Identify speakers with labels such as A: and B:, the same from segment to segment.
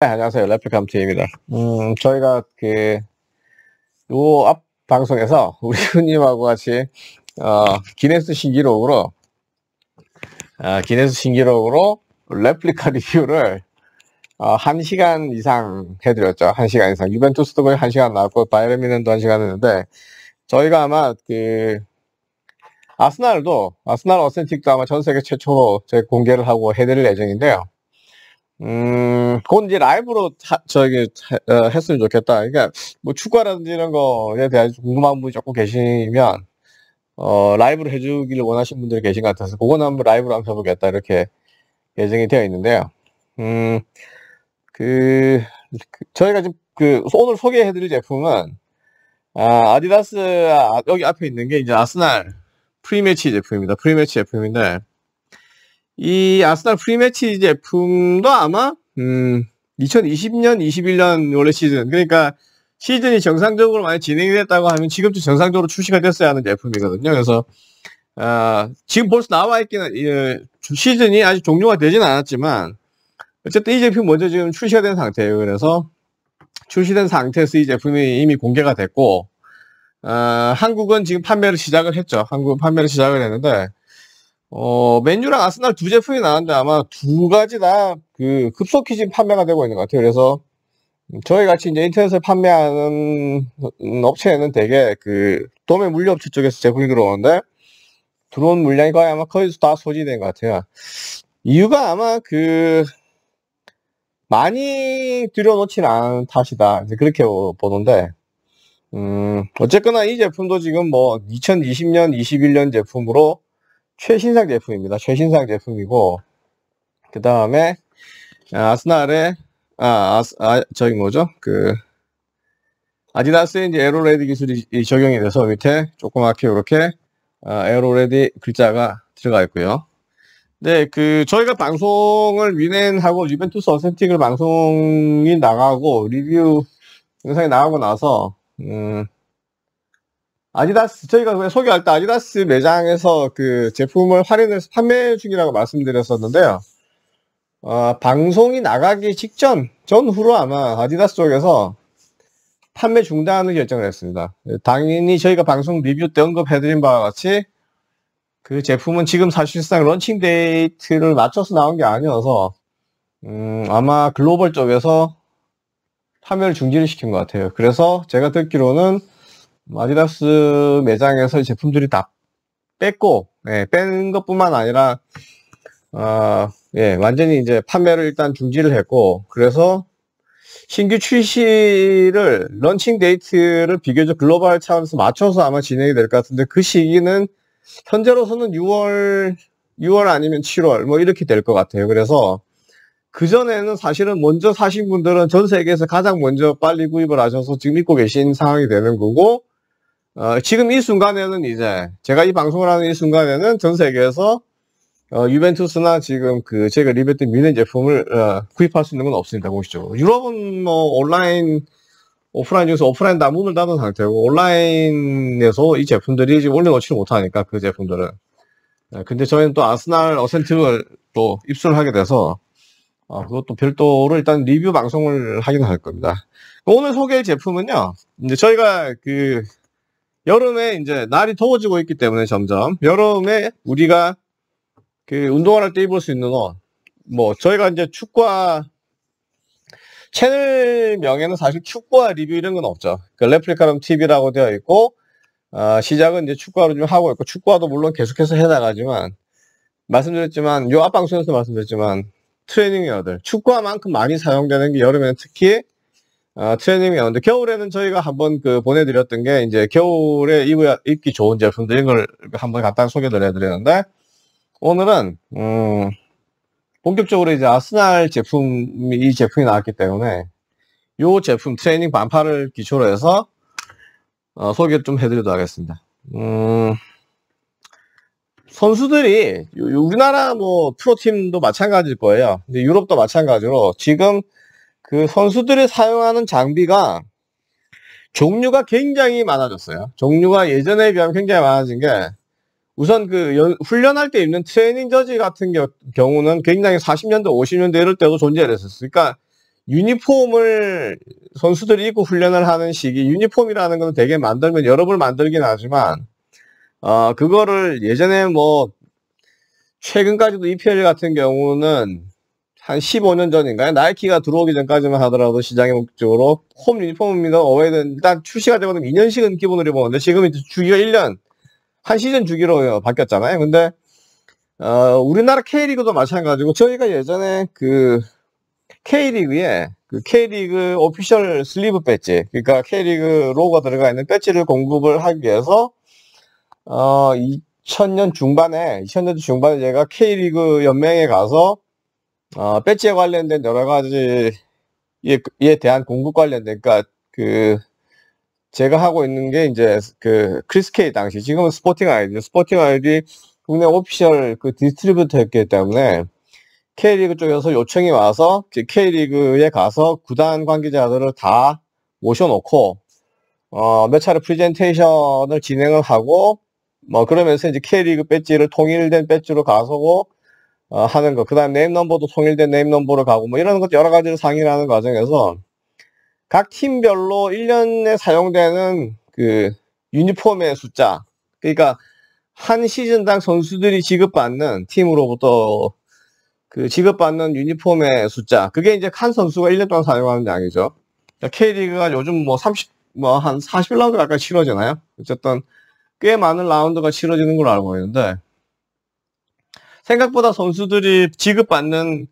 A: 네, 안녕하세요. 래픽감팀입니다. 음, 저희가 그, 요앞 방송에서 우리 후님하고 같이, 어, 기네스 신기록으로, 어, 기네스 신기록으로 레플리카 리뷰를, 어, 1시간 이상 해드렸죠. 1시간 이상. 유벤투스도 거의 1시간 나왔고, 바이에른 미넨도 1시간 했는데, 저희가 아마 그, 아스날도, 아스날 어센틱도 아마 전 세계 최초로 제 공개를 하고 해드릴 예정인데요. 음, 그건 이제 라이브로 하, 저기 해, 어, 했으면 좋겠다. 그러니까 뭐 축구라든지 이런 거에 대한 궁금한 분이 조금 계시면 어, 라이브로 해주기를 원하시는 분들이 계신 것 같아서 그건 한번 라이브로 한번 해보겠다 이렇게 예정이 되어 있는데요. 음, 그, 그 저희가 지금 그 오늘 소개해드릴 제품은 아, 디다스 아, 여기 앞에 있는 게 이제 아스날 프리매치 제품입니다. 프리매치 제품인데 이 아스날 프리매치 제품도 아마 음 2020년, 21년 올해 시즌 그러니까 시즌이 정상적으로 많이 진행이 됐다고 하면 지금도 정상적으로 출시가 됐어야 하는 제품이거든요. 그래서 어, 지금 벌써 나와 있기는 예, 시즌이 아직 종료가 되진 않았지만 어쨌든 이 제품 먼저 지금 출시가 된 상태예요. 그래서 출시된 상태에서 이 제품이 이미 공개가 됐고 어, 한국은 지금 판매를 시작을 했죠. 한국은 판매를 시작을 했는데 어, 맨유랑 아스날 두 제품이 나왔는데 아마 두 가지 다 그 급속히 지 판매가 되고 있는 것 같아요. 그래서 저희 같이 이제 인터넷에 판매하는 업체는 되게 그 도매 물류업체 쪽에서 제품이 들어오는데 들어온 물량이 거의 아마 거의 다 소진된 것 같아요. 이유가 아마 그 많이 들여놓진 않은 탓이다. 그렇게 보는데 음, 어쨌거나 이 제품도 지금 뭐 2020년, 21년 제품으로 최신상 제품입니다. 최신상 제품이고 그 다음에 아, 아스날의 아, 아아 저기 뭐죠? 그 아디다스의 이제 에어로레디 기술이 적용이 돼서 밑에 조그맣게 이렇게 아, 에어로레디 글자가 들어가 있고요. 네, 그 저희가 방송을 위넨하고 유벤투스 어센틱을 방송이 나가고 리뷰 영상이 나가고 나서 음, 아디다스 저희가 소개할 때 아디다스 매장에서 그 제품을 할인해서 판매 중이라고 말씀드렸었는데요. 어, 방송이 나가기 직전 전후로 아마 아디다스 쪽에서 판매 중단을 결정을 했습니다. 당연히 저희가 방송 리뷰 때 언급해드린 바와 같이 그 제품은 지금 사실상 런칭 데이트를 맞춰서 나온 게 아니어서 음, 아마 글로벌 쪽에서 판매를 중지를 시킨 것 같아요. 그래서 제가 듣기로는 뭐 아디다스 매장에서 제품들이 다 뺐고 예, 뺀 것뿐만 아니라 어, 예, 완전히 이제 판매를 일단 중지를 했고 그래서 신규 출시를 런칭 데이트를 비교적 글로벌 차원에서 맞춰서 아마 진행이 될 것 같은데 그 시기는 현재로서는 6월 6월 아니면 7월 뭐 이렇게 될 것 같아요. 그래서 그 전에는 사실은 먼저 사신 분들은 전 세계에서 가장 먼저 빨리 구입을 하셔서 지금 입고 계신 상황이 되는 거고 어, 지금 이 순간에는 이제 제가 이 방송을 하는 이 순간에는 전 세계에서 어, 유벤투스나 지금 그 제가 리베트 미넨 제품을 어, 구입할 수 있는 건 없습니다 보시죠. 유럽은 뭐 온라인 오프라인 중에서 오프라인 다 문을 닫은 상태고 온라인에서 이 제품들이 지금 올려놓지를 못하니까 그 제품들은 네, 근데 저희는 또 아스날 어센트을또 입수를 하게 돼서 어, 그것도 별도로 일단 리뷰 방송을 하긴 할 겁니다 오늘 소개할 제품은요 이제 저희가 그 여름에 이제 날이 더워지고 있기 때문에 점점 여름에 우리가 그 운동화를 할때 입을 수 있는 옷, 뭐 저희가 이제 축구화 채널명에는 사실 축구화 리뷰 이런 건 없죠. 그 레플리카룸 TV라고 되어 있고 어, 시작은 이제 축구화로 좀 하고 있고 축구화도 물론 계속해서 해나가지만 말씀드렸지만 요 앞방송에서 말씀드렸지만 트레이닝 여들 축구화만큼 많이 사용되는 게 여름에는 특히 아, 트레이닝이 나는데 겨울에는 저희가 한번 그 보내드렸던 게 이제 겨울에 입어야, 입기 좋은 제품들 인걸 한번 간단히 소개를 해드리는데 오늘은 음, 본격적으로 이제 아스날 제품 이 제품이 나왔기 때문에 이 제품 트레이닝 반팔을 기초로 해서 어, 소개 를좀 해드리도록 하겠습니다. 음, 선수들이 우리나라 뭐 프로팀도 마찬가지일 거예요. 근데 유럽도 마찬가지로 지금 그 선수들이 사용하는 장비가 종류가 굉장히 많아졌어요. 종류가 예전에 비하면 굉장히 많아진 게 우선 그 연, 훈련할 때 입는 트레이닝 저지 같은 겨, 경우는 굉장히 40년대, 50년대 이럴 때도 존재 했었어요. 그러니까 유니폼을 선수들이 입고 훈련을 하는 시기, 유니폼이라는 건 되게 만들면 여러 벌 만들긴 하지만 어, 그거를 예전에 뭐 최근까지도 EPL 같은 경우는 한 15년 전인가요? 나이키가 들어오기 전까지만 하더라도 시장의 목적으로 홈 유니폼입니다. 어웨이는 일단 출시가 되거든 2년씩은 기본으로 입었는데 지금 은 주기가 1년, 한 시즌 주기로 바뀌었잖아요. 근데 어, 우리나라 K리그도 마찬가지고 저희가 예전에 그 K리그에 그 K리그 오피셜 슬리브 배지 그러니까 K리그 로고가 들어가 있는 배지를 공급을 하기 위해서 어, 2000년 중반에 2000년 중반에 제가 K리그 연맹에 가서 어, 배치에 관련된 여러 가지 이에 대한 공급 관련된 그러니까 그 제가 하고 있는 게 이제 그 크리스케이 당시 지금은 스포팅 아이디 스포팅 아이디 국내 오피셜 그 디스트리뷰터였기 때문에 K리그 쪽에서 요청이 와서 K리그에 가서 구단 관계자들을 다 모셔놓고 어, 몇 차례 프리젠테이션을 진행을 하고 뭐 그러면서 이제 K리그 배지를 통일된 배지로 가서고 어, 하는 거, 그 다음 에 네임 넘버도 통일된 네임 넘버로 가고 뭐 이런 것 여러 가지를 상의를 하는 과정에서 각 팀별로 1년에 사용되는 그 유니폼의 숫자, 그러니까 한 시즌당 선수들이 지급받는 팀으로부터 그 지급받는 유니폼의 숫자, 그게 이제 한 선수가 1년 동안 사용하는 양이죠. 니까 그러니까 K리그가 요즘 뭐 30, 뭐 한 40라운드 가까이 치러지나요? 어쨌든 꽤 많은 라운드가 치러지는 걸로 알고 있는데 생각보다 선수들이 지급받는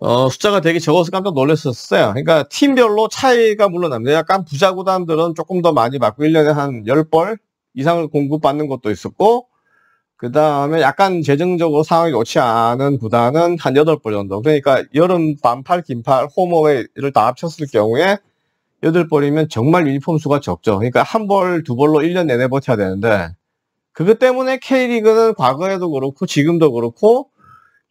A: 어, 숫자가 되게 적어서 깜짝 놀랐었어요. 그러니까 팀별로 차이가 물론 납니다. 그러니까 약간 부자 구단들은 조금 더 많이 받고 1년에 한 10벌 이상을 공급받는 것도 있었고 그 다음에 약간 재정적으로 상황이 좋지 않은 구단은 한 8벌 정도. 그러니까 여름 반팔, 긴팔, 호모웨이를다 합쳤을 경우에 8벌이면 정말 유니폼 수가 적죠. 그러니까 한 벌, 두 벌로 1년 내내 버텨야 되는데 그것 때문에 K리그는 과거에도 그렇고 지금도 그렇고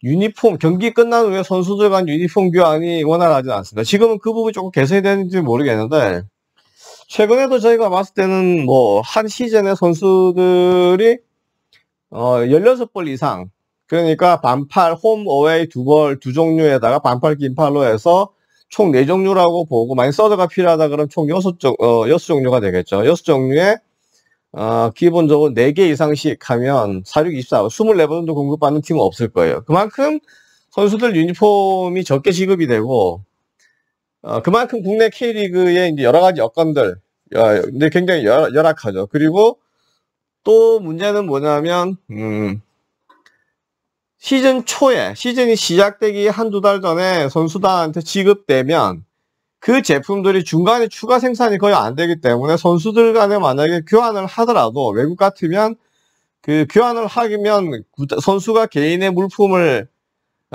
A: 유니폼 경기 끝난 후에 선수들 간 유니폼 교환이 원활하지 않습니다. 지금은 그 부분이 조금 개선이 되는지 모르겠는데 최근에도 저희가 봤을 때는 뭐 한 시즌에 선수들이 어 16벌 이상 그러니까 반팔, 홈, 어웨이 두 벌, 두 종류에다가 반팔, 긴팔로 해서 총 네종류라고 보고 만약 서드가 필요하다 그러면 총 6종, 어, 6종류가 되겠죠. 6종류의 어, 기본적으로 4개 이상씩 하면 46, 24, 24번 정도 공급받는 팀은 없을 거예요. 그만큼 선수들 유니폼이 적게 지급이 되고 어, 그만큼 국내 K리그의 여러 가지 여건들 어, 근데 굉장히 열악하죠. 그리고 또 문제는 뭐냐면 음, 시즌 초에 시즌이 시작되기 한두 달 전에 선수단한테 지급되면 그 제품들이 중간에 추가 생산이 거의 안 되기 때문에 선수들 간에 만약에 교환을 하더라도 외국 같으면 그 교환을 하기면 선수가 개인의 물품을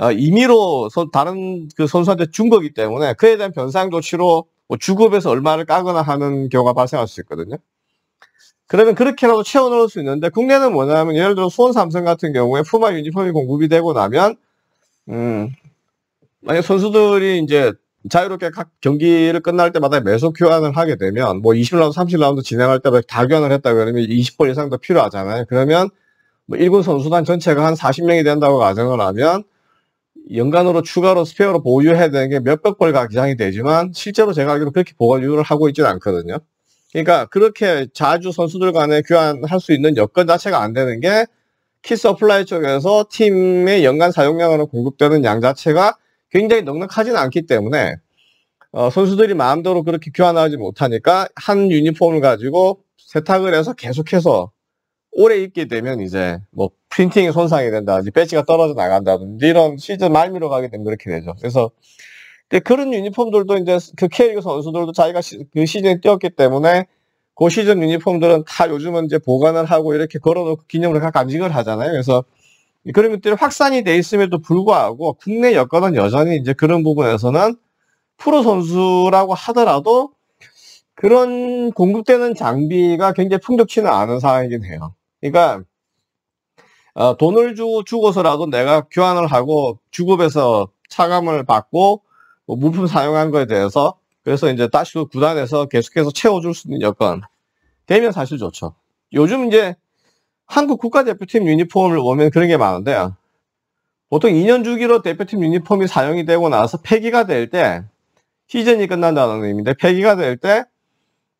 A: 어, 임의로 다른 그 선수한테 준 거기 때문에 그에 대한 변상 조치로 뭐 주급에서 얼마를 까거나 하는 경우가 발생할 수 있거든요. 그러면 그렇게라도 채워 넣을 수 있는데 국내는 뭐냐면 예를 들어 수원 삼성 같은 경우에 푸마 유니폼이 공급이 되고 나면 음 만약 선수들이 이제 자유롭게 각 경기를 끝날 때마다 매수 교환을 하게 되면 뭐 20라운드, 30라운드 진행할 때마다 다 교환을 했다 그러면 20번 이상 도 필요하잖아요. 그러면 뭐 일본 선수단 전체가 한 40명이 된다고 가정을 하면 연간으로 추가로 스페어로 보유해야 되는 게 몇백 벌가 기상이 되지만 실제로 제가 알기로 그렇게 보관유를 하고 있지는 않거든요. 그러니까 그렇게 자주 선수들 간에 교환할 수 있는 여건 자체가 안 되는 게키스어플라이 쪽에서 팀의 연간 사용량으로 공급되는 양 자체가 굉장히 넉넉하지는 않기 때문에 어, 선수들이 마음대로 그렇게 교환하지 못하니까 한 유니폼을 가지고 세탁을 해서 계속해서 오래 입게 되면 이제 뭐 프린팅이 손상이 된다든지 배지가 떨어져 나간다든지 이런 시즌 말미로 가게 되면 그렇게 되죠. 그래서 그런 유니폼들도 이제 그 K리그 선수들도 자기가 시, 그 시즌에 뛰었기 때문에 그 시즌 유니폼들은 다 요즘은 이제 보관을 하고 이렇게 걸어놓고 기념으로 다 간직을 하잖아요. 그래서 그런 것들이 확산이 돼 있음에도 불구하고 국내 여건은 여전히 이제 그런 부분에서는 프로 선수라고 하더라도 그런 공급되는 장비가 굉장히 풍족치는 않은 상황이긴 해요. 그러니까 어, 돈을 주, 고서라도 내가 교환을 하고 주급에서 차감을 받고 뭐 물품 사용한 거에 대해서 그래서 이제 다시 또 그 구단에서 계속해서 채워줄 수 있는 여건 되면 사실 좋죠. 요즘 이제 한국 국가대표팀 유니폼을 보면 그런 게 많은데 보통 2년 주기로 대표팀 유니폼이 사용이 되고 나서 폐기가 될 때 시즌이 끝난다는 의미인데 폐기가 될 때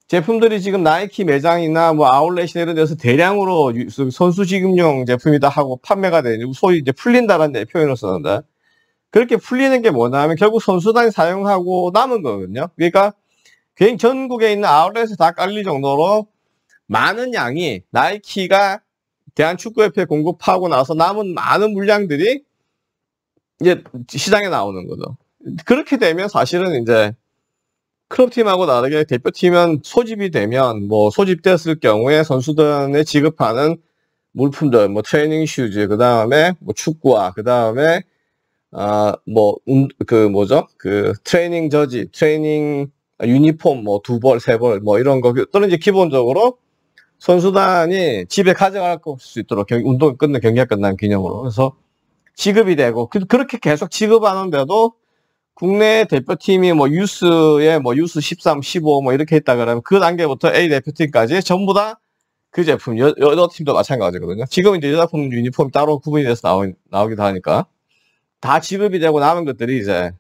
A: 제품들이 지금 나이키 매장이나 뭐 아울렛이나 이런 데서 대량으로 선수 지급용 제품이다 하고 판매가 되는 소위 이제 풀린다라는 표현을 썼는데 그렇게 풀리는 게 뭐냐면 결국 선수단이 사용하고 남은 거거든요. 그러니까 전국에 있는 아울렛에 다 깔릴 정도로 많은 양이 나이키가 대한축구협회 공급 하고 나서 남은 많은 물량들이 이제 시장에 나오는 거죠. 그렇게 되면 사실은 이제 클럽팀하고 다르게 대표팀은 소집이 되면 뭐 소집됐을 경우에 선수단에 지급하는 물품들, 뭐 트레이닝 슈즈, 그 다음에 뭐 축구화, 아, 뭐 그 다음에 아 뭐 그 뭐죠 그 트레이닝 저지, 트레이닝 유니폼 뭐 두 벌, 세벌뭐 이런 거 또는 이제 기본적으로 선수단이 집에 가져갈 수 있도록 경, 운동 끝나 경기가 끝난 기념으로 그래서 지급이 되고 그, 렇게 계속 지급하는데도 국내 대표팀이 뭐 유스에 뭐 유스 13, 15 뭐 이렇게 했다 그러면 그 단계부터 A 대표팀까지 전부 다 그 제품 여, 여, 여팀도 마찬가지거든요. 지금 이제 여자품 유니폼 따로 구분이 돼서 나오, 나오기도 하니까 다 지급이 되고 남은 것들이 이제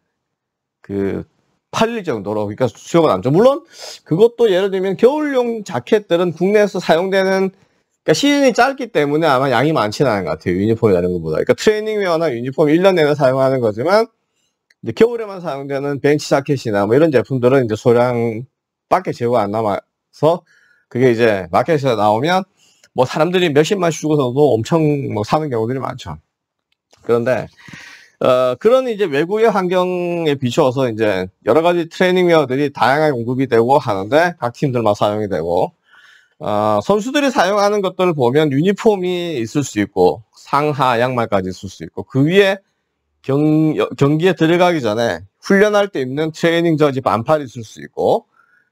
A: 그 팔릴 정도로 그러니까 수요가 남죠. 물론 그것도 예를 들면 겨울용 자켓들은 국내에서 사용되는 그러니까 시즌이 짧기 때문에 아마 양이 많지는 않은 것 같아요. 유니폼이 다른 것보다. 그러니까 트레이닝웨어나 유니폼 1년 내내 사용하는 거지만 이제 겨울에만 사용되는 벤치 자켓이나 뭐 이런 제품들은 이제 소량 밖에 재고가 안 남아서 그게 이제 마켓에 서 나오면 뭐 사람들이 몇십만 주고서도 엄청 뭐 사는 경우들이 많죠. 그런데 어, 그런 이제 외국의 환경에 비추어서 이제 여러 가지 트레이닝 웨어들이 다양하게 공급이 되고 하는데 각 팀들만 사용이 되고 어, 선수들이 사용하는 것들을 보면 유니폼이 있을 수 있고 상하 양말까지 있을 수 있고 그 위에 경, 경기에 들어가기 전에 훈련할 때 입는 트레이닝 저지 반팔이 있을 수 있고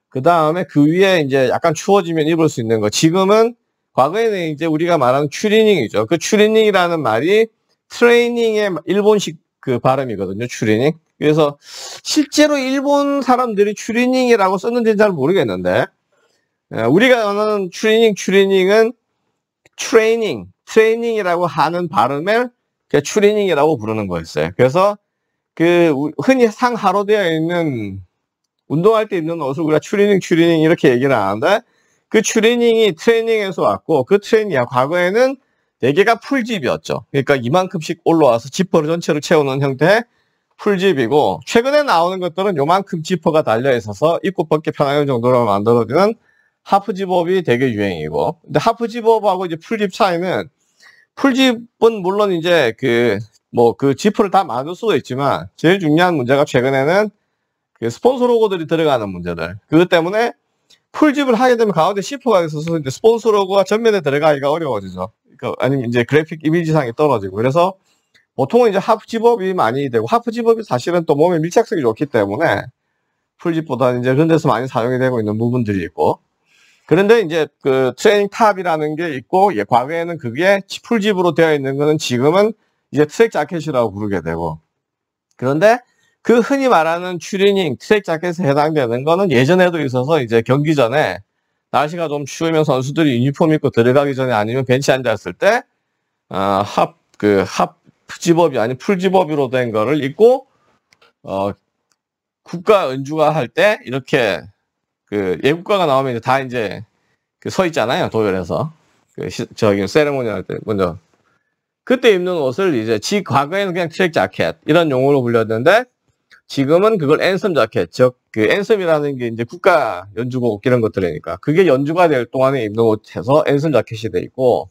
A: 그 다음에 그 위에 이제 약간 추워지면 입을 수 있는 거 지금은 과거에는 이제 우리가 말하는 추리닝이죠 그 추리닝이라는 말이 트레이닝의 일본식 그 발음이거든요. 추리닝. 그래서 실제로 일본 사람들이 추리닝이라고 썼는지잘 모르겠는데 예, 우리가 아는 추리닝 추리닝은 트레이닝 트레이닝이라고 하는 발음을 추리닝이라고 부르는 거였어요. 그래서 그 흔히 상하로 되어 있는 운동할 때 입는 옷을 우리가 추리닝 추리닝 이렇게 얘기를 하는데 그 추리닝이 트레이닝에서 왔고 그 트레이닝이 과거에는 4개가 풀집이었죠. 그러니까 이만큼씩 올라와서 지퍼를 전체로 채우는 형태의 풀집이고 최근에 나오는 것들은 요만큼 지퍼가 달려있어서 입고 벗기 편하게 정도로 만들어지는 하프집업이 되게 유행이고 근데 하프집업하고 이제 풀집 차이는 풀집은 물론 이제 그 뭐그 뭐 그 지퍼를 다 만들 수도 있지만 제일 중요한 문제가 최근에는 그 스폰서 로고들이 들어가는 문제들 그것 때문에 풀집을 하게 되면 가운데 시퍼가 있어서 이제 스폰서 로고가 전면에 들어가기가 어려워지죠 그 아니면 이제 그래픽 이미지상에 떨어지고 그래서 보통은 이제 하프 집업이 많이 되고 하프 집업이 사실은 또 몸에 밀착성이 좋기 때문에 풀집보다는 이제 그런 데서 많이 사용이 되고 있는 부분들이 있고 그런데 이제 그 트레이닝 탑이라는 게 있고 예, 과거에는 그게 풀집으로 되어 있는 거는 지금은 이제 트랙 자켓이라고 부르게 되고 그런데 그 흔히 말하는 추리닝 트랙 자켓에 해당되는 거는 예전에도 있어서 이제 경기 전에 날씨가 좀 추우면 선수들이 유니폼 입고 들어가기 전에 아니면 벤치 앉았을 때, 어, 합, 그, 합, 집업이 아닌 풀집업으로 된 거를 입고, 어, 국가 은주가할 때, 이렇게, 그, 예국가가 나오면 이제 다 이제, 그, 서 있잖아요, 도열에서. 그, 시, 저기, 세레모니 할 때, 먼저. 그때 입는 옷을 이제, 지 과거에는 그냥 트랙 자켓, 이런 용어로 불렸는데, 지금은 그걸 앤섬 자켓, 즉, 그 앤섬이라는 게 이제 국가 연주곡 이런 것들이니까 그게 연주가 될 동안에 입는 옷에서 앤섬 자켓이 돼 있고,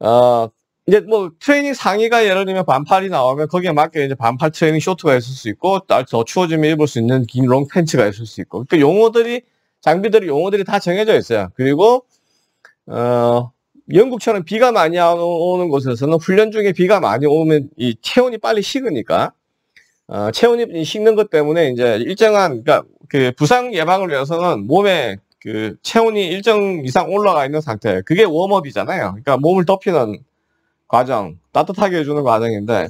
A: 어, 이제 뭐 트레이닝 상의가 예를 들면 반팔이 나오면 거기에 맞게 이제 반팔 트레이닝 쇼트가 있을 수 있고, 날 더 추워지면 입을 수 있는 긴 롱 팬츠가 있을 수 있고, 그러니까 용어들이, 장비들이 용어들이 다 정해져 있어요. 그리고, 어, 영국처럼 비가 많이 오는 곳에서는 훈련 중에 비가 많이 오면 이 체온이 빨리 식으니까 어, 체온이 식는 것 때문에 이제 일정한 그러니까 그 부상 예방을 위해서는 몸에 그 체온이 일정 이상 올라가 있는 상태 그게 웜업이잖아요. 그러니까 몸을 덮이는 과정 따뜻하게 해주는 과정인데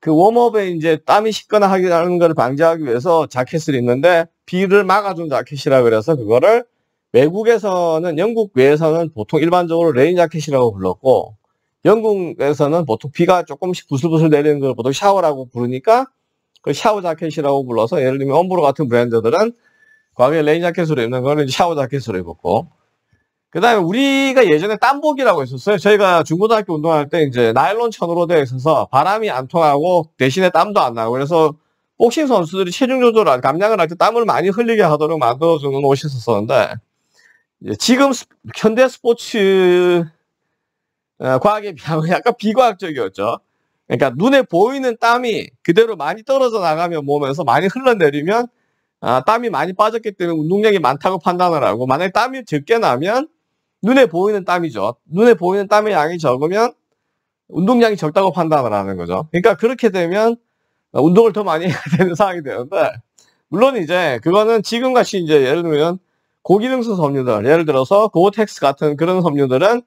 A: 그 웜업에 이제 땀이 식거나 하는 걸 방지하기 위해서 자켓을 입는데 비를 막아준 자켓이라 그래서 그거를 외국에서는 영국 외에서는 보통 일반적으로 레인 자켓이라고 불렀고 영국에서는 보통 비가 조금씩 부슬부슬 내리는 걸 보통 샤워라고 부르니까 그 샤워 자켓이라고 불러서 예를 들면 엄브로 같은 브랜드들은 과거에 레인 자켓으로 입는 거는 샤워 자켓으로 입었고 그 다음에 우리가 예전에 땀복이라고 있었어요. 저희가 중고등학교 운동할 때 이제 나일론 천으로 되어 있어서 바람이 안 통하고 대신에 땀도 안 나고 그래서 복싱 선수들이 체중 조절을, 감량을 할 때 땀을 많이 흘리게 하도록 만들어주는 옷이 있었었는데 지금 현대 스포츠 어, 과학에 비하면 약간 비과학적이었죠. 그러니까 눈에 보이는 땀이 그대로 많이 떨어져 나가며 몸에서 많이 흘러내리면 아, 땀이 많이 빠졌기 때문에 운동량이 많다고 판단을 하고 만약에 땀이 적게 나면 눈에 보이는 땀이죠. 눈에 보이는 땀의 양이 적으면 운동량이 적다고 판단을 하는 거죠. 그러니까 그렇게 되면 운동을 더 많이 해야 되는 상황이 되는데 물론 이제 그거는 지금 같이 이제 예를 들면 고기능성 섬유들 예를 들어서 고텍스 같은 그런 섬유들은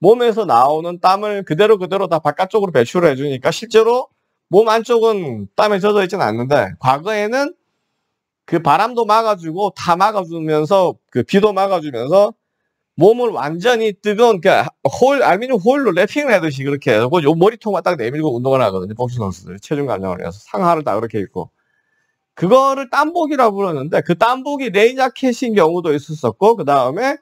A: 몸에서 나오는 땀을 그대로 그대로 다 바깥쪽으로 배출을 해주니까 실제로 몸 안쪽은 땀에 젖어 있지는 않는데 과거에는 그 바람도 막아주고 다 막아주면서 그 비도 막아주면서 몸을 완전히 뜨거운 그러니까 홀 알미늄 홀로 랩핑을 하듯이 그렇게 해서 요 머리통만 딱 내밀고 운동을 하거든요 복싱 선수들 체중 감량을 해서 상하를 다 그렇게 입고 그거를 땀복이라고 부르는데 그 땀복이 레인 자켓인 경우도 있었었고 그 다음에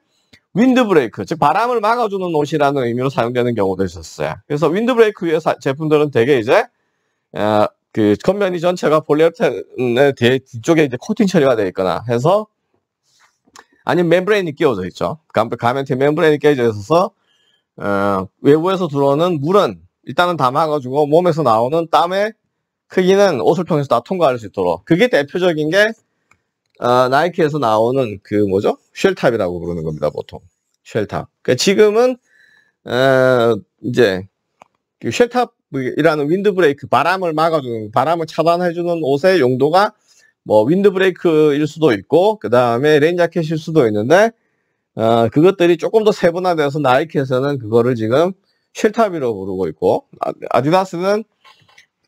A: 윈드브레이크, 즉 바람을 막아주는 옷이라는 의미로 사용되는 경우도 있었어요. 그래서 윈드브레이크 위에 제품들은 대개 이제 어, 그 겉면이 전체가 볼리에탄의 뒤쪽에 이제 코팅 처리가 되어 있거나 해서 아니면 멤브레인이 끼워져 있죠. 가면티 멤브레인이 끼워져 있어서 어, 외부에서 들어오는 물은 일단은 다 막아주고 몸에서 나오는 땀의 크기는 옷을 통해서 다 통과할 수 있도록 그게 대표적인 게 어, 나이키에서 나오는 그 뭐죠? 쉘탑이라고 부르는 겁니다, 보통. 쉘탑. 그러니까 지금은 어, 이제 그 쉘탑이라는 윈드 브레이크 바람을 막아주는 바람을 차단해주는 옷의 용도가 뭐 윈드 브레이크일 수도 있고 그 다음에 레인 자켓일 수도 있는데 어, 그것들이 조금 더 세분화되어서 나이키에서는 그거를 지금 쉘탑이라고 부르고 있고 아디다스는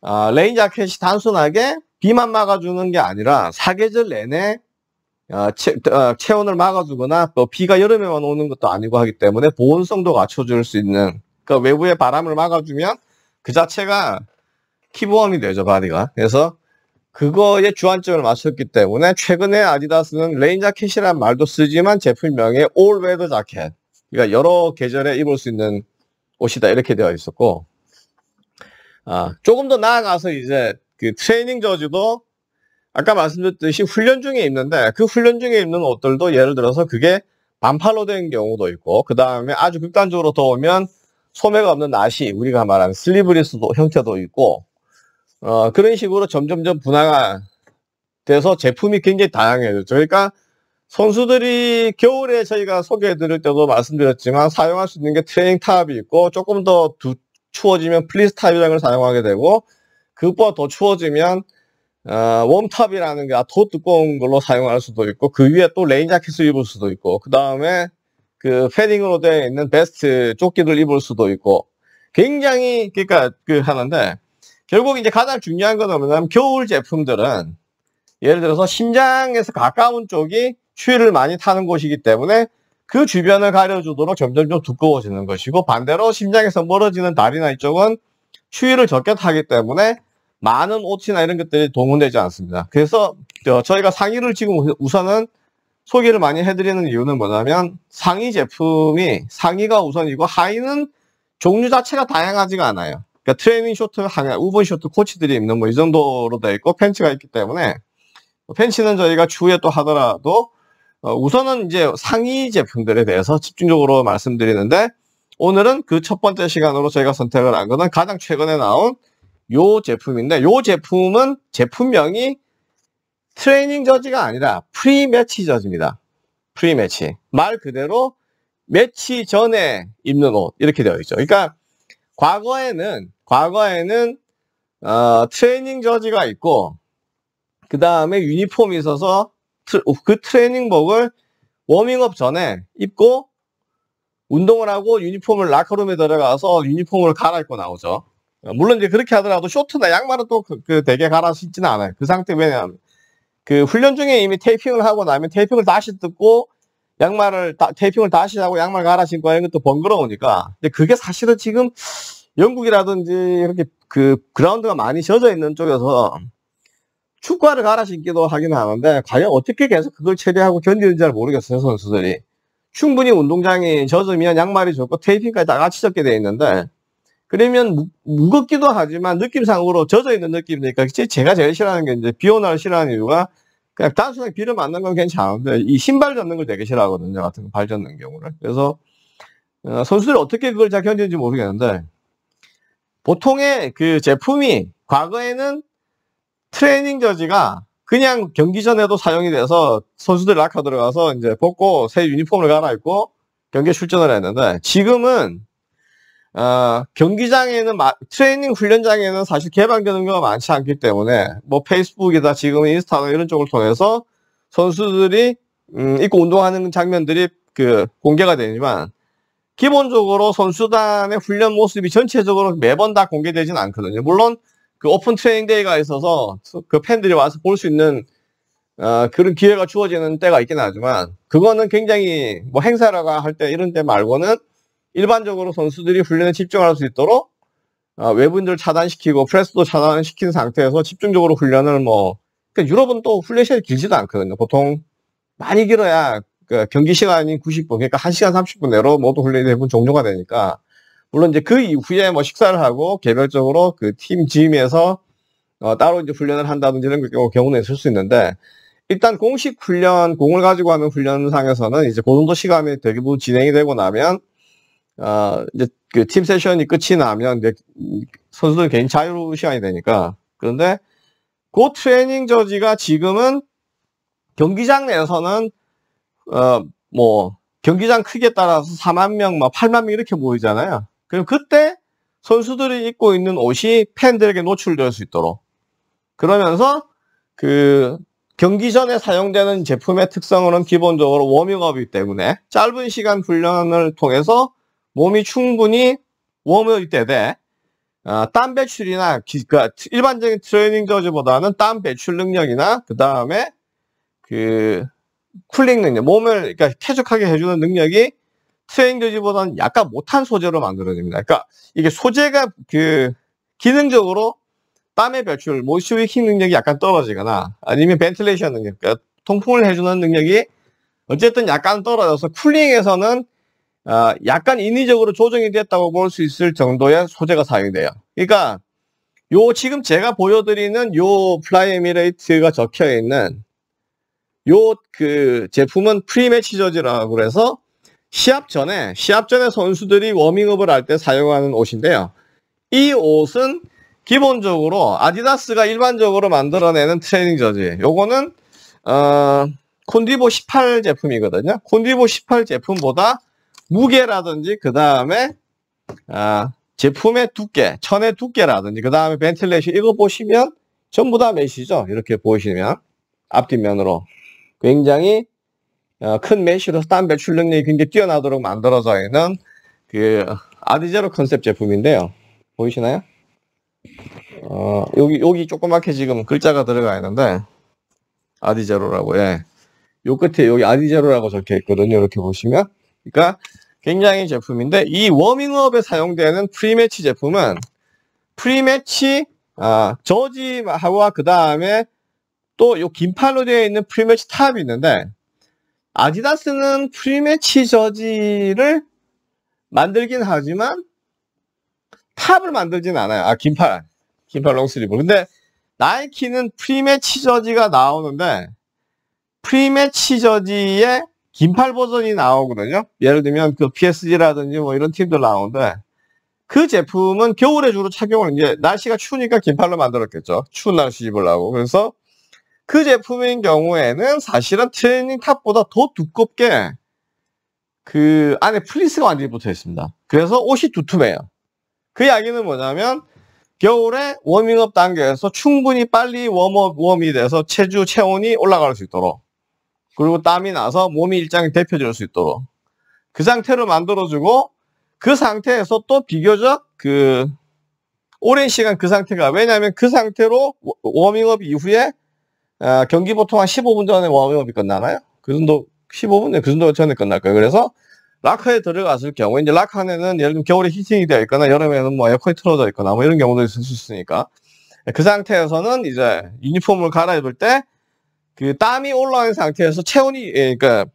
A: 아, 레인 자켓이 단순하게 비만 막아주는 게 아니라 사계절 내내 어, 어, 체, 온을 막아주거나 또 비가 여름에만 오는 것도 아니고 하기 때문에 보온성도 갖춰줄 수 있는 그러니까 외부의 바람을 막아주면 그 자체가 키보험이 되죠 바디가 그래서 그거에 주안점을 맞췄기 때문에 최근에 아디다스는 레인 자켓이란 말도 쓰지만 제품명에 올 웨더 자켓 그러니까 여러 계절에 입을 수 있는 옷이다 이렇게 되어 있었고 아, 조금 더 나아가서 이제 그 트레이닝 저지도 아까 말씀드렸듯이 훈련 중에 입는데 그 훈련 중에 입는 옷들도 예를 들어서 그게 반팔로 된 경우도 있고 그 다음에 아주 극단적으로 더우면 소매가 없는 나시 우리가 말하는 슬리브리스도 형태도 있고 어, 그런 식으로 점점점 분화가 돼서 제품이 굉장히 다양해요. 그러니까 선수들이 겨울에 저희가 소개해드릴 때도 말씀드렸지만 사용할 수 있는 게 트레이닝 탑이 있고 조금 더 두, 추워지면 플리스 탑이라는 걸 사용하게 되고 그보다 것더 추워지면 어, 웜탑이라는 게 더 두꺼운 걸로 사용할 수도 있고 그 위에 또 레인 자켓을 입을 수도 있고 그 다음에 그 패딩으로 되어 있는 베스트 조끼를 입을 수도 있고 굉장히 그러니까 그 하는데 결국 이제 가장 중요한 건 뭐냐면 겨울 제품들은 예를 들어서 심장에서 가까운 쪽이 추위를 많이 타는 곳이기 때문에 그 주변을 가려주도록 점점점 두꺼워지는 것이고 반대로 심장에서 멀어지는 다리나 이쪽은 추위를 적게 타기 때문에 많은 옷이나 이런 것들이 동원되지 않습니다. 그래서 어, 저희가 상의를 지금 우선은 소개를 많이 해드리는 이유는 뭐냐면 상의 제품이 상의가 우선이고 하의는 종류 자체가 다양하지가 않아요. 그러니까 트레이닝 쇼트, 우븐 쇼트, 코치들이 입는 뭐 이 정도로 돼 있고 팬츠가 있기 때문에 뭐 팬츠는 저희가 추후에 또 하더라도 어, 우선은 이제 상의 제품들에 대해서 집중적으로 말씀드리는데 오늘은 그 첫 번째 시간으로 저희가 선택을 한 것은 가장 최근에 나온 요 제품인데 요 제품은 제품명이 트레이닝 저지가 아니라 프리매치 저지입니다. 프리매치. 말 그대로 매치 전에 입는 옷 이렇게 되어 있죠. 그러니까 과거에는 과거에는 어, 트레이닝 저지가 있고 그 다음에 유니폼이 있어서 그 트레이닝복을 워밍업 전에 입고 운동을 하고 유니폼을 라커룸에 들어가서 유니폼을 갈아입고 나오죠. 어, 물론 이제 그렇게 하더라도 쇼트나 양말은 또 그, 그 되게 갈아 신지는 않아요. 그 상태 왜냐하면 그 훈련 중에 이미 테이핑을 하고 나면 테이핑을 다시 뜯고 양말을 다, 테이핑을 다시 하고 양말 갈아 신고 하는 것도 번거로우니까. 근데 그게 사실은 지금 영국이라든지 이렇게 그 그라운드가 많이 젖어 있는 쪽에서 축구화를 갈아 신기도 하긴 하는데 과연 어떻게 계속 그걸 처리하고 견디는지 잘 모르겠어요 선수들이. 충분히 운동장이 젖으면 양말이 좋고 테이핑까지 다 같이 젖게 돼 있는데 그러면 무, 겁기도 하지만 느낌상으로 젖어 있는 느낌이니까 제가 제일 싫어하는 게 이제 비 오는 날 싫어하는 이유가 그냥 단순하게 비를 맞는 건 괜찮은데 이 신발 젖는걸 되게 싫어하거든요. 같은 거발젖는 경우를. 그래서 어, 선수들이 어떻게 그걸 잘 견디는지 모르겠는데 보통의 그 제품이 과거에는 트레이닝 저지가 그냥 경기 전에도 사용이 돼서 선수들 락카 들어가서 이제 벗고 새 유니폼을 갈아입고 경기에 출전을 했는데 지금은 아, 경기장에는 트레이닝 훈련장에는 사실 개방되는 경우가 많지 않기 때문에 뭐 페이스북이다 지금 인스타나 이런 쪽을 통해서 선수들이 음, 입고 운동하는 장면들이 그 공개가 되지만 기본적으로 선수단의 훈련 모습이 전체적으로 매번 다 공개되진 않거든요. 물론 그 오픈 트레이닝 데이가 있어서 그 팬들이 와서 볼 수 있는 어, 그런 기회가 주어지는 때가 있긴 하지만 그거는 굉장히 뭐 행사라고 할 때 이런 때 말고는 일반적으로 선수들이 훈련에 집중할 수 있도록 아, 외부인들 차단시키고 프레스도 차단시킨 상태에서 집중적으로 훈련을 뭐 그러니까 유럽은 또 훈련 시간이 길지도 않거든요. 보통 많이 길어야 그 경기 시간이 90분 그러니까 1시간 30분 내로 모두 훈련이 대부분 종료가 되니까 물론 이제 그 이후에 뭐 식사를 하고 개별적으로 그 팀 짐에서 어, 따로 이제 훈련을 한다든지 이런 뭐 경우는 있을 수 있는데 일단 공식 훈련 공을 가지고 하는 훈련상에서는 이제 고정도 그 시간이 대부분 진행이 되고 나면 아, 이제 그팀 세션이 끝이 나면 이제 선수들 개인 자유 시간이 되니까 그런데 그 트레이닝 저지가 지금은 경기장 내에서는 어뭐 경기장 크기에 따라서 4만 명, 막 뭐 8만 명 이렇게 모이잖아요. 그럼 그때 선수들이 입고 있는 옷이 팬들에게 노출될 수 있도록 그러면서 그 경기 전에 사용되는 제품의 특성으로는 기본적으로 워밍업이기 때문에 짧은 시간 훈련을 통해서 몸이 충분히 웜을 때에 어, 땀 배출이나 기, 그 일반적인 트레이닝 저지보다는 땀 배출 능력이나 그 다음에 그 쿨링 능력, 몸을 그러니까 쾌적하게 해주는 능력이 트레이닝 저지보다는 약간 못한 소재로 만들어집니다. 그러니까 이게 소재가 그 기능적으로 땀의 배출, 모시위킹 능력이 약간 떨어지거나 아니면 벤틀레이션 능력, 그러니까 통풍을 해주는 능력이 어쨌든 약간 떨어져서 쿨링에서는 어, 약간 인위적으로 조정이 됐다고 볼 수 있을 정도의 소재가 사용돼요. 그러니까 요 지금 제가 보여드리는 요 플라이에미레이트가 적혀 있는 요 그 제품은 프리매치 저지라고 그래서 시합 전에 시합 전에 선수들이 워밍업을 할 때 사용하는 옷인데요. 이 옷은 기본적으로 아디다스가 일반적으로 만들어내는 트레이닝 저지. 요거는 어, 콘디보 18 제품이거든요. 콘디보 18 제품보다 무게라든지 그 다음에 아, 제품의 두께, 천의 두께라든지 그 다음에 벤틀레이션 이거 보시면 전부 다 메시죠. 이렇게 보시면 앞뒷면으로 굉장히 어, 큰 메쉬로서 땀배 출력력이 굉장히 뛰어나도록 만들어져 있는 그 아디제로 컨셉 제품인데요. 보이시나요? 어, 여기 여기 조그맣게 지금 글자가 들어가 있는데 아디제로라고 예. 요 끝에 여기 아디제로라고 적혀 있거든요. 이렇게 보시면 그러니까 굉장히 제품인데 이 워밍업에 사용되는 프리매치 제품은 프리매치 아, 저지하고그 다음에 또 이 긴팔로 되어 있는 프리매치 탑이 있는데 아디다스는 프리매치 저지를 만들긴 하지만 탑을 만들진 않아요. 아 긴팔, 긴팔 롱스리브 근데 나이키는 프리매치 저지가 나오는데 프리매치 저지에 긴팔 버전이 나오거든요. 예를 들면 그 PSG라든지 뭐 이런 팀들 나오는데 그 제품은 겨울에 주로 착용을 이제 날씨가 추우니까 긴팔로 만들었겠죠. 추운 날씨 입으려고. 그래서 그 제품인 경우에는 사실은 트레이닝 탑보다 더 두껍게 그 안에 플리스가 완전히 붙어 있습니다. 그래서 옷이 두툼해요. 그 이야기는 뭐냐면 겨울에 워밍업 단계에서 충분히 빨리 웜업, 웜이 돼서 체중 체온이 올라갈 수 있도록 그리고 땀이 나서 몸이 일장이 데펴질 수 있도록 그 상태로 만들어주고 그 상태에서 또 비교적 그 오랜 시간 그 상태가 왜냐하면 그 상태로 워밍업 이후에 아, 경기 보통 한 15분 전에 워밍업이 끝나나요? 그 정도 15분 그 정도 전에 끝날 거예요. 그래서 락커에 들어갔을 경우 이제 락커 안에는 예를 들면 겨울에 히팅이 되어 있거나 여름에는 뭐 에어컨이 틀어져 있거나 뭐 이런 경우도 있을 수 있으니까 그 상태에서는 이제 유니폼을 갈아입을 때그 땀이 올라온 상태에서 체온이 예, 그러니까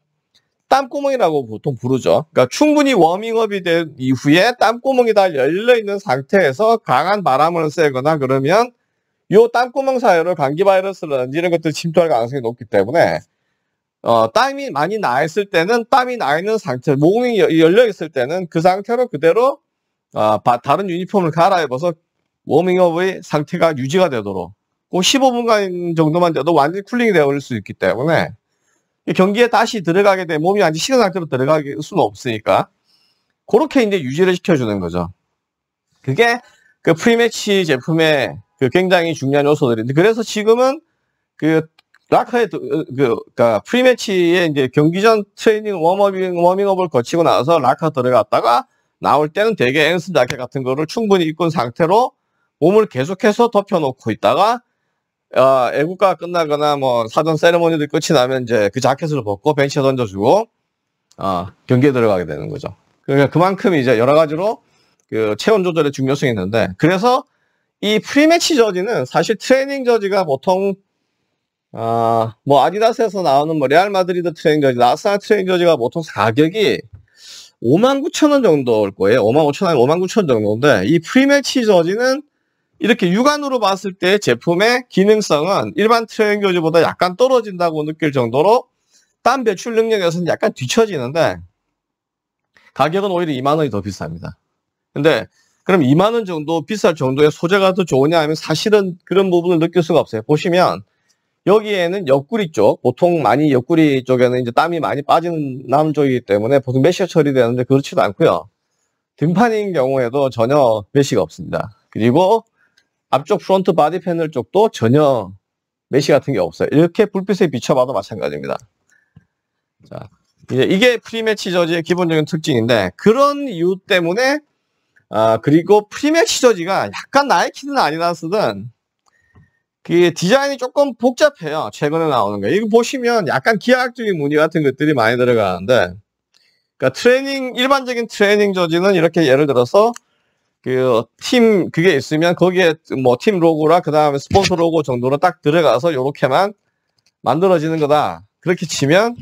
A: 땀구멍이라고 보통 부르죠. 그러니까 충분히 워밍업이 된 이후에 땀구멍이 다 열려 있는 상태에서 강한 바람을 쐬거나 그러면 요 땀구멍 사이로 감기 바이러스라든지 이런 것들 침투할 가능성이 높기 때문에 어, 땀이 많이 나 있을 때는 땀이 나 있는 상태, 몸이 열려 있을 때는 그 상태로 그대로 어, 다른 유니폼을 갈아입어서 워밍업의 상태가 유지가 되도록 그 뭐 15분간 정도만 돼도 완전히 쿨링이 되어버릴수 있기 때문에 경기에 다시 들어가게 되면 몸이 완전히 식은 상태로 들어갈 수는 없으니까 그렇게 이제 유지를 시켜주는 거죠. 그게 그 프리매치 제품의 그 굉장히 중요한 요소들인데 그래서 지금은 그 라커의 어, 그, 그러니까 프리매치의 이제 경기전 트레이닝 워밍, 워밍업을 거치고 나서 락커 들어갔다가 나올 때는 되게 앤스 자켓 같은 거를 충분히 입은 상태로 몸을 계속해서 덮여놓고 있다가 어, 애국가 끝나거나 뭐 사전 세레모니들 끝이 나면 이제 그 자켓을 벗고 벤치에 던져주고 어, 경기에 들어가게 되는 거죠. 그러니까 그만큼 이제 여러 가지로 그 체온 조절의 중요성이 있는데 그래서 이 프리매치 저지는 사실 트레이닝 저지가 보통 어, 뭐 아디다스에서 나오는 뭐 레알 마드리드 트레이닝 저지, 라스나 트레이닝 저지가 보통 가격이 5만 9천 원 정도일 거예요. 5만 5천 원, 5만 9천 원 정도인데 이 프리매치 저지는 이렇게 육안으로 봤을 때 제품의 기능성은 일반 트레인 교재보다 약간 떨어진다고 느낄 정도로 땀 배출 능력에서는 약간 뒤처지는데 가격은 오히려 2만 원이 더 비쌉니다. 근데 그럼 2만 원 정도 비쌀 정도의 소재가 더 좋으냐 하면 사실은 그런 부분을 느낄 수가 없어요. 보시면 여기에는 옆구리 쪽, 보통 많이 옆구리 쪽에는 이제 땀이 많이 빠지는 남 쪽이기 때문에 보통 메쉬가 처리되는데 그렇지도 않고요. 등판인 경우에도 전혀 메쉬가 없습니다. 그리고 앞쪽 프론트 바디 패널 쪽도 전혀 메시 같은 게 없어요. 이렇게 불빛에 비춰봐도 마찬가지입니다. 자, 이제 이게 프리매치 저지의 기본적인 특징인데 그런 이유 때문에 아 그리고 프리매치 저지가 약간 나이키든 아니다스든그 디자인이 조금 복잡해요. 최근에 나오는 거. 이거 보시면 약간 기하학적인 무늬 같은 것들이 많이 들어가는데 그러니까 트레이닝 일반적인 트레이닝 저지는 이렇게 예를 들어서 그팀 그게 있으면 거기에 뭐 팀 로고라 그 다음에 스폰서 로고 정도는 딱 들어가서 이렇게만 만들어지는 거다. 그렇게 치면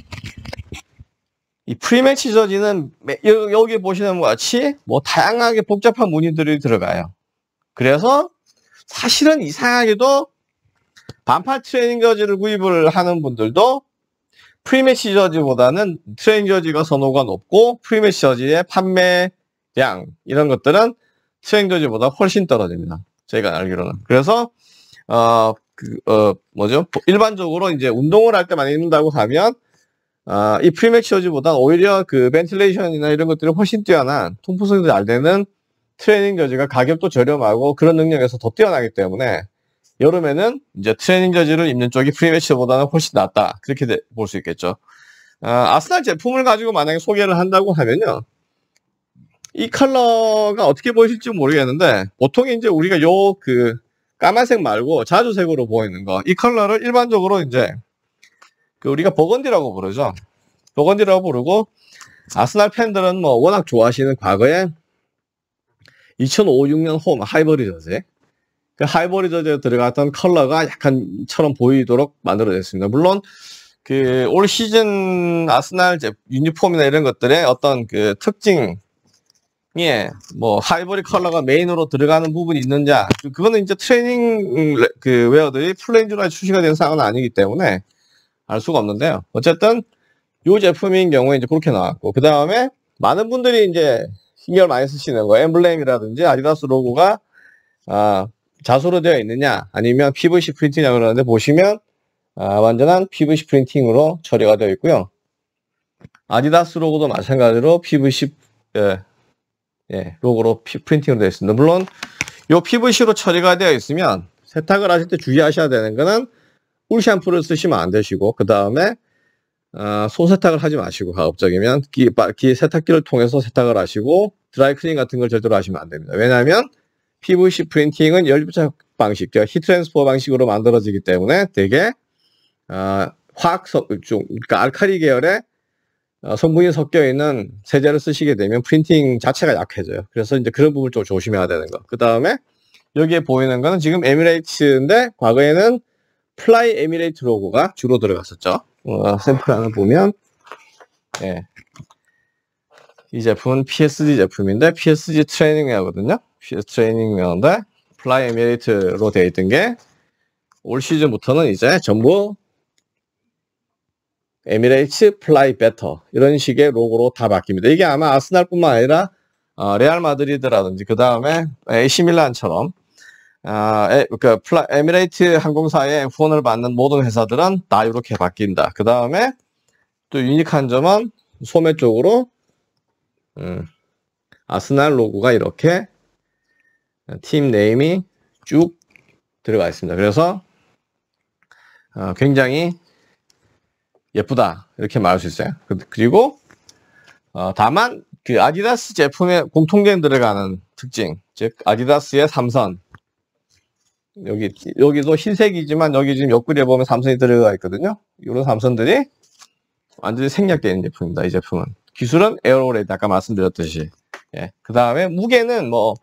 A: 이 프리매치 저지는 여기 보시는 것 같이 뭐 다양하게 복잡한 무늬들이 들어가요. 그래서 사실은 이상하게도 반팔 트레이닝 저지를 구입을 하는 분들도 프리매치 저지보다는 트레이닝 저지가 선호가 높고 프리매치 저지의 판매량 이런 것들은 수행저지보다 훨씬 떨어집니다. 제가 알기로는. 그래서 어, 그, 어, 뭐죠? 일반적으로 이제 운동을 할 때 많이 입는다고 하면 아, 이 프리맥 어지보다 오히려 그 벤틸레이션이나 이런 것들이 훨씬 뛰어난 통풍성도잘 되는 트레이닝 저지가 가격도 저렴하고 그런 능력에서 더 뛰어나기 때문에 여름에는 이제 트레이닝 저지를 입는 쪽이 프리매치보다는 훨씬 낫다 그렇게 볼 수 있겠죠. 아, 아스날 제품을 가지고 만약에 소개를 한다고 하면요, 이 컬러가 어떻게 보이실지 모르겠는데 보통 이제 우리가 요 그 까만색 말고 자주색으로 보이는 거 이 컬러를 일반적으로 이제 그 우리가 버건디라고 부르죠. 버건디라고 부르고 아스날 팬들은 뭐 워낙 좋아하시는 과거에 2005, 6년 홈하이버리더제그하이버리더제에 들어갔던 컬러가 약간처럼 보이도록 만들어졌습니다. 물론 그 올 시즌 아스날 유니폼이나 이런 것들의 어떤 그 특징 예, 뭐 하이보리 컬러가 메인으로 들어가는 부분이 있는지 아, 그거는 이제 트레이닝 그 웨어들이 플레인주나 출시가 된 상황은 아니기 때문에 알 수가 없는데요. 어쨌든 이 제품인 경우에 이제 그렇게 나왔고 그 다음에 많은 분들이 이제 신경 을 많이 쓰시는 거 엠블렘이라든지 아디다스 로고가 아, 자수로 되어 있느냐 아니면 PVC 프린팅이냐 그러는데 보시면 아, 완전한 PVC 프린팅으로 처리가 되어 있고요. 아디다스 로고도 마찬가지로 PVC 예, 예, 로고로 피, 프린팅으로 되어 있습니다. 물론 요 PVC로 처리가 되어 있으면 세탁을 하실 때 주의하셔야 되는 거는 울 샴푸를 쓰시면 안 되시고 그 다음에 어, 손세탁을 하지 마시고 가급적이면 기, 기, 세탁기를 통해서 세탁을 하시고 드라이클린 같은 걸 절대로 하시면 안 됩니다. 왜냐하면 PVC 프린팅은 열부착 방식, 즉 히트랜스포 방식으로 만들어지기 때문에 되게 어, 화학 성, 그러니까 알카리 계열의 성분이 어, 섞여 있는 세제를 쓰시게 되면 프린팅 자체가 약해져요. 그래서 이제 그런 부분을 좀 조심해야 되는 거. 그 다음에 여기에 보이는 거는 지금 에미레이트인데 과거에는 플라이 에미레이트 로고가 주로 들어갔었죠. 어, 샘플 하나 보면 예. 이 제품은 PSG 제품인데 PSG 트레이닝웨어거든요. PSG 트레이닝웨어인데 플라이 에미레이트로 되어 있던 게 올 시즌부터는 이제 전부 에미레이츠 플라이 베터 이런 식의 로고로 다 바뀝니다. 이게 아마 아스날뿐만 아니라 어, 레알 마드리드라든지 그 다음에 a 시 밀란처럼 아, 에, 그 에미레이트 항공사의 후원을 받는 모든 회사들은 다 이렇게 바뀐다. 그 다음에 또 유니크한 점은 소매 쪽으로 음, 아스날 로고가 이렇게 어, 팀 네임이 쭉 들어가 있습니다. 그래서 어, 굉장히 예쁘다 이렇게 말할 수 있어요. 그, 그리고 어, 다만 그 아디다스 제품의 공통된 들어가는 특징, 즉 아디다스의 삼선 여기 여기도 흰색이지만 여기 지금 옆구리에 보면 삼선이 들어가 있거든요. 이런 삼선들이 완전히 생략되는 제품입니다. 이 제품은 기술은 에어로레드 아까 말씀드렸듯이 예. 그 다음에 무게는 뭐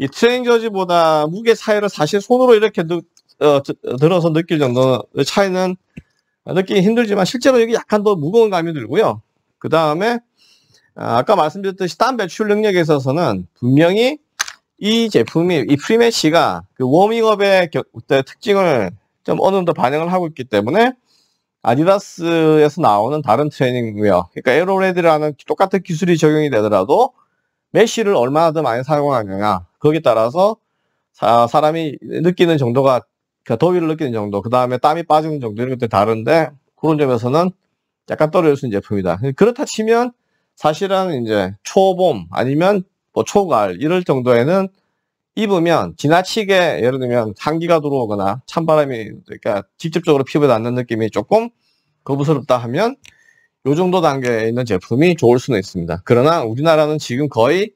A: 이 트레인 저지보다 무게 차이를 사실 손으로 이렇게 느, 어, 들어서 느낄 정도의 차이는 아, 느끼기 힘들지만 실제로 여기 약간 더 무거운 감이 들고요. 그 다음에 아, 아까 말씀드렸듯이 땀 배출 능력에 있어서는 분명히 이 제품이 이 프리메시가 그 워밍업의 특징을 좀 어느 정도 반영을 하고 있기 때문에 아디다스에서 나오는 다른 트레이닝이고요. 그러니까 에어로레드라는 똑같은 기술이 적용이 되더라도 메쉬를 얼마나 더 많이 사용하느냐 거기에 따라서 사, 람이 느끼는 정도가 그러니까 더위를 느끼는 정도, 그 다음에 땀이 빠지는 정도 이런 것들이 다른데 그런 점에서는 약간 떨어질 수 있는 제품이다. 그렇다 치면 사실은 이제 초봄 아니면 뭐 초가을 이럴 정도에는 입으면 지나치게 예를 들면 한기가 들어오거나 찬바람이 그러니까 직접적으로 피부에 닿는 느낌이 조금 거부스럽다 하면 요 정도 단계에 있는 제품이 좋을 수는 있습니다. 그러나 우리나라는 지금 거의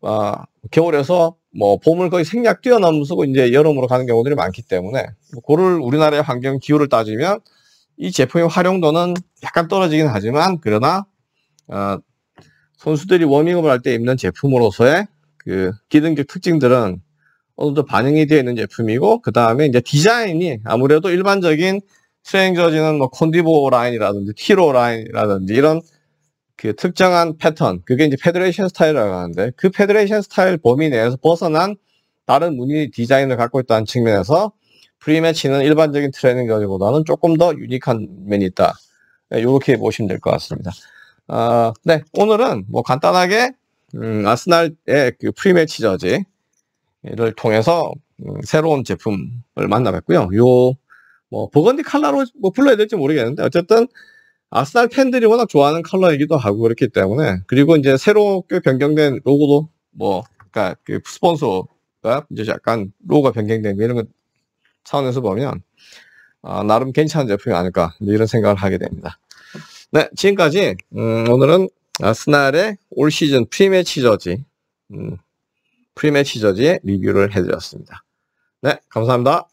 A: 어, 겨울에서 뭐 봄을 거의 생략 뛰어넘서고 어 이제 여름으로 가는 경우들이 많기 때문에 고를 우리나라의 환경 기후를 따지면 이 제품의 활용도는 약간 떨어지긴 하지만 그러나 어, 선수들이 워밍업을 할 때 입는 제품으로서의 그 기능적 특징들은 어느 정도 반영이 되어 있는 제품이고 그 다음에 이제 디자인이 아무래도 일반적인 수행저지는뭐 콘디보 라인이라든지 티로 라인이라든지 이런 그 특정한 패턴, 그게 이제 페드레이션 스타일이라고 하는데 그페드레이션 스타일 범위 내에서 벗어난 다른 무늬 디자인을 갖고 있다는 측면에서 프리매치는 일반적인 트레이닝 가지보다는 조금 더 유니크한 면이 있다. 이렇게 네, 보시면 될 것 같습니다. 어, 네, 오늘은 뭐 간단하게 음, 아스날의 그 프리매치 저지를 통해서 음, 새로운 제품을 만나봤고요. 요뭐 버건디 칼라로 뭐 불러야 될지 모르겠는데 어쨌든 아스날 팬들이 워낙 좋아하는 컬러이기도 하고 그렇기 때문에 그리고 이제 새롭게 변경된 로고도 뭐 그러니까 그 스폰서가 이제 약간 로고가 변경된 이런 것 차원에서 보면 아, 나름 괜찮은 제품이 아닐까 이런 생각을 하게 됩니다. 네, 지금까지 음, 오늘은 아스날의 올 시즌 프리매치 저지 음, 프리매치 저지의 리뷰를 해드렸습니다. 네, 감사합니다.